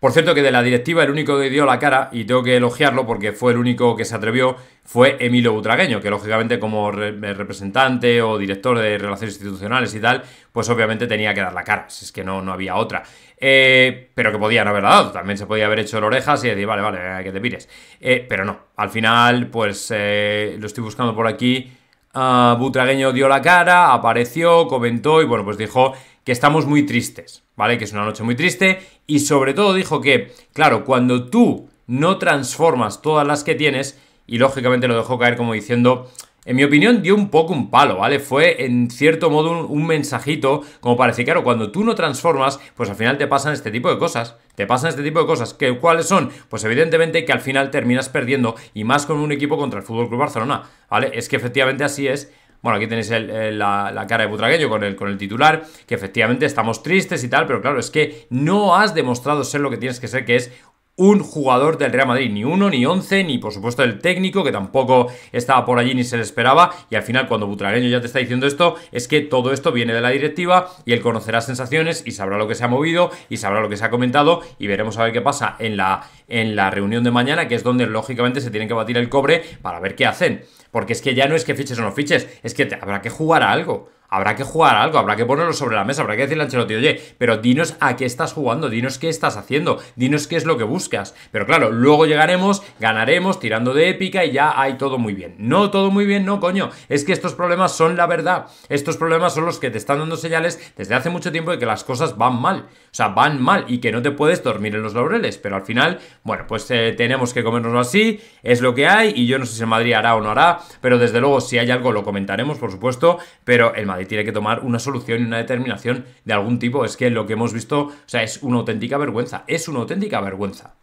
Por cierto, que de la directiva el único que dio la cara, y tengo que elogiarlo porque fue el único que se atrevió, fue Emilio Butragueño, que lógicamente como eh, representante o director de relaciones institucionales y tal, pues obviamente tenía que dar la cara, si es que no, no había otra. Eh, pero que podían haberla dado, también se podía haber hecho el orejas y decir, vale, vale, que te pires. Eh, pero no, al final, pues lo estoy buscando por aquí. Ah, Butragueño dio la cara, apareció, comentó y bueno, pues dijo que estamos muy tristes, ¿vale? Que es una noche muy triste y sobre todo dijo que, claro, cuando tú no transformas todas las que tienes, y lógicamente lo dejó caer como diciendo, en mi opinión, dio un poco un palo, ¿vale? Fue en cierto modo un, mensajito, como para claro, cuando tú no transformas, pues al final te pasan este tipo de cosas. Te pasan este tipo de cosas. ¿Qué, ¿Cuáles son? Pues evidentemente que al final terminas perdiendo, y más con un equipo contra el FC Barcelona, ¿vale? Es que efectivamente así es. Bueno, aquí tenéis la, cara de Butragueño con el, con el titular, que efectivamente estamos tristes y tal, pero claro, es que no has demostrado ser lo que tienes que ser, que es un jugador del Real Madrid, ni uno, ni once, ni por supuesto el técnico, que tampoco estaba por allí ni se le esperaba, y al final cuando Butragueño ya te está diciendo esto, es que todo esto viene de la directiva y él conocerá sensaciones y sabrá lo que se ha movido y sabrá lo que se ha comentado y veremos a ver qué pasa en la, en la reunión de mañana, que es donde lógicamente se tienen que batir el cobre para ver qué hacen. Porque es que ya no es que fiches o no fiches, es que habrá que jugar a algo habrá que jugar algo, habrá que ponerlo sobre la mesa, habrá que decirle a Ancelotti, oye, pero dinos a qué estás jugando, dinos qué estás haciendo, dinos qué es lo que buscas. Pero claro, luego llegaremos, ganaremos tirando de épica y ya hay todo muy bien. No, todo muy bien, no, coño. Es que estos problemas son la verdad. Estos problemas son los que te están dando señales desde hace mucho tiempo de que las cosas van mal. O sea, van mal y que no te puedes dormir en los laureles. Pero al final, bueno, pues eh, tenemos que comérnoslo así, es lo que hay y yo no sé si el Madrid hará o no hará, pero desde luego si hay algo lo comentaremos, por supuesto, pero el Madrid y tiene que tomar una solución y una determinación de algún tipo. Es que lo que hemos visto, o sea, es una auténtica vergüenza, es una auténtica vergüenza.